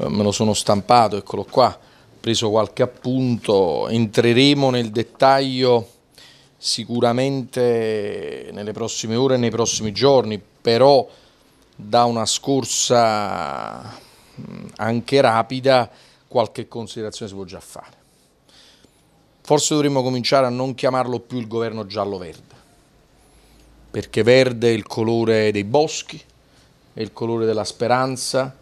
Eh, me lo sono stampato, eccolo qua, preso qualche appunto, entreremo nel dettaglio sicuramente nelle prossime ore e nei prossimi giorni, però da una scorsa anche rapida qualche considerazione si può già fare. Forse dovremmo cominciare a non chiamarlo più il governo giallo-verde, perché verde è il colore dei boschi, è il colore della speranza,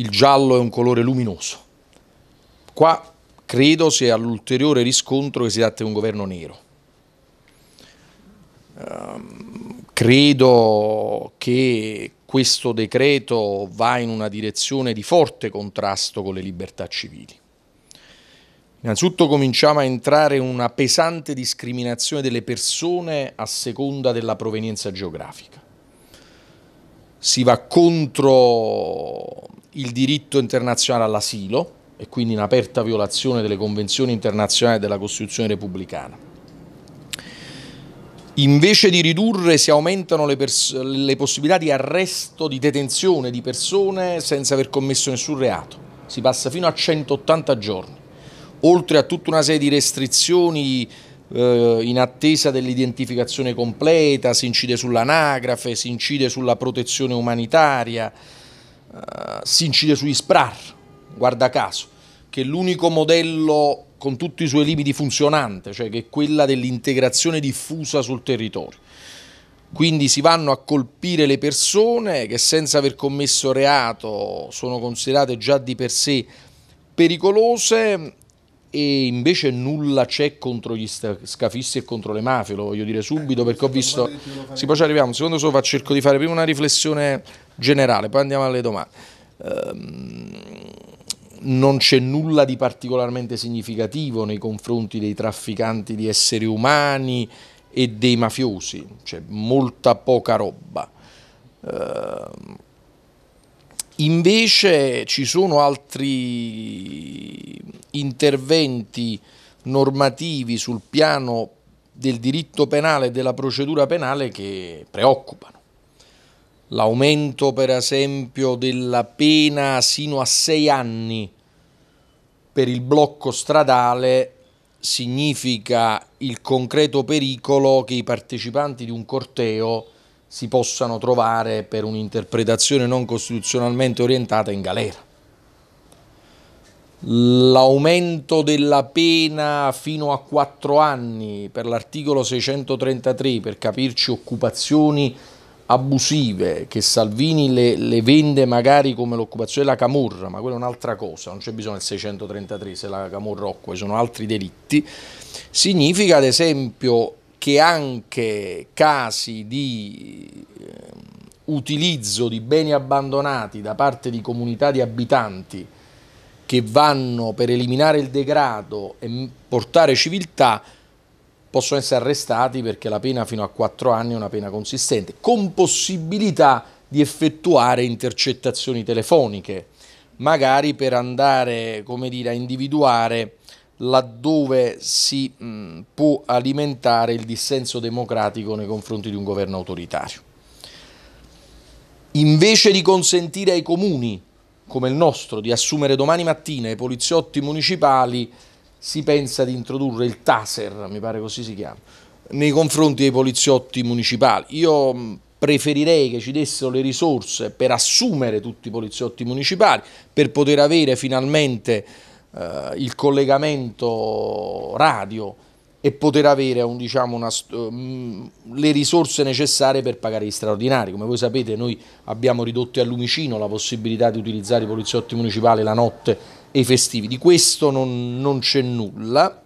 il giallo è un colore luminoso. Qua credo sia l'ulteriore riscontro che si tratta di un governo nero. Um, credo che questo decreto va in una direzione di forte contrasto con le libertà civili. Innanzitutto cominciamo a entrare in una pesante discriminazione delle persone a seconda della provenienza geografica si va contro il diritto internazionale all'asilo e quindi in aperta violazione delle convenzioni internazionali della Costituzione repubblicana. Invece di ridurre si aumentano le, le possibilità di arresto, di detenzione di persone senza aver commesso nessun reato, si passa fino a 180 giorni, oltre a tutta una serie di restrizioni eh, in attesa dell'identificazione completa, si incide sull'anagrafe, si incide sulla protezione umanitaria, eh, si incide sui SPRAR, guarda caso, che è l'unico modello con tutti i suoi limiti funzionante, cioè che è quella dell'integrazione diffusa sul territorio. Quindi si vanno a colpire le persone che senza aver commesso reato sono considerate già di per sé pericolose e invece nulla c'è contro gli scafisti e contro le mafie, lo voglio dire subito perché ho visto, sì poi ci arriviamo, secondo sopra cerco di fare prima una riflessione generale, poi andiamo alle domande. Um, non c'è nulla di particolarmente significativo nei confronti dei trafficanti di esseri umani e dei mafiosi, c'è molta poca roba. Uh, Invece ci sono altri interventi normativi sul piano del diritto penale e della procedura penale che preoccupano. L'aumento, per esempio, della pena sino a sei anni per il blocco stradale significa il concreto pericolo che i partecipanti di un corteo si possano trovare per un'interpretazione non costituzionalmente orientata in galera. L'aumento della pena fino a 4 anni per l'articolo 633, per capirci occupazioni abusive, che Salvini le, le vende magari come l'occupazione della Camorra, ma quella è un'altra cosa, non c'è bisogno del 633 se la Camorra occupa, ci sono altri delitti, significa ad esempio che anche casi di ehm, utilizzo di beni abbandonati da parte di comunità di abitanti che vanno per eliminare il degrado e portare civiltà possono essere arrestati perché la pena fino a 4 anni è una pena consistente, con possibilità di effettuare intercettazioni telefoniche, magari per andare dire, a individuare laddove si mh, può alimentare il dissenso democratico nei confronti di un governo autoritario. Invece di consentire ai comuni come il nostro di assumere domani mattina i poliziotti municipali, si pensa di introdurre il taser, mi pare così si chiama, nei confronti dei poliziotti municipali. Io preferirei che ci dessero le risorse per assumere tutti i poliziotti municipali, per poter avere finalmente eh, il collegamento radio e poter avere un, diciamo, una, mm, le risorse necessarie per pagare gli straordinari. Come voi sapete noi abbiamo ridotto a lumicino la possibilità di utilizzare i poliziotti municipali la notte e i festivi, di questo non, non c'è nulla.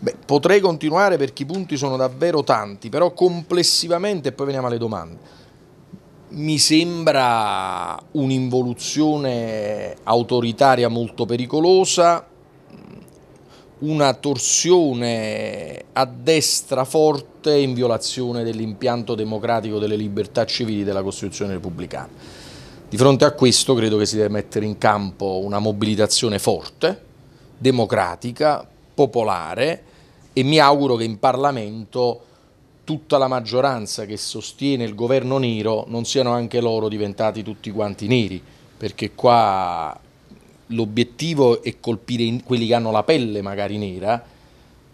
Beh, potrei continuare perché i punti sono davvero tanti, però complessivamente, poi veniamo alle domande, mi sembra un'involuzione autoritaria molto pericolosa, una torsione a destra forte in violazione dell'impianto democratico delle libertà civili della Costituzione repubblicana. Di fronte a questo credo che si deve mettere in campo una mobilitazione forte, democratica, popolare e mi auguro che in Parlamento tutta la maggioranza che sostiene il governo nero non siano anche loro diventati tutti quanti neri, perché qua l'obiettivo è colpire quelli che hanno la pelle magari nera,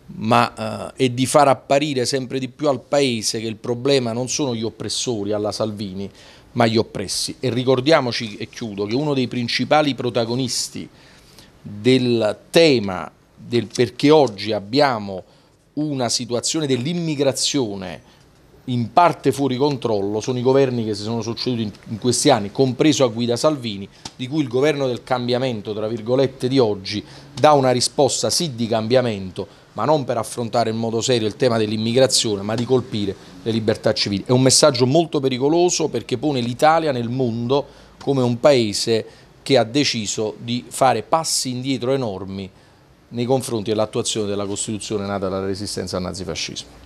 ma eh, è di far apparire sempre di più al paese che il problema non sono gli oppressori alla Salvini, ma gli oppressi. E ricordiamoci, e chiudo, che uno dei principali protagonisti del tema del perché oggi abbiamo una situazione dell'immigrazione in parte fuori controllo sono i governi che si sono succeduti in, questi anni, compreso a guida Salvini, di cui il governo del cambiamento, tra virgolette, di oggi dà una risposta sì di cambiamento, ma non per affrontare in modo serio il tema dell'immigrazione, ma di colpire le libertà civili. È un messaggio molto pericoloso perché pone l'Italia nel mondo come un paese che ha deciso di fare passi indietro enormi nei confronti dell'attuazione della Costituzione nata dalla resistenza al nazifascismo.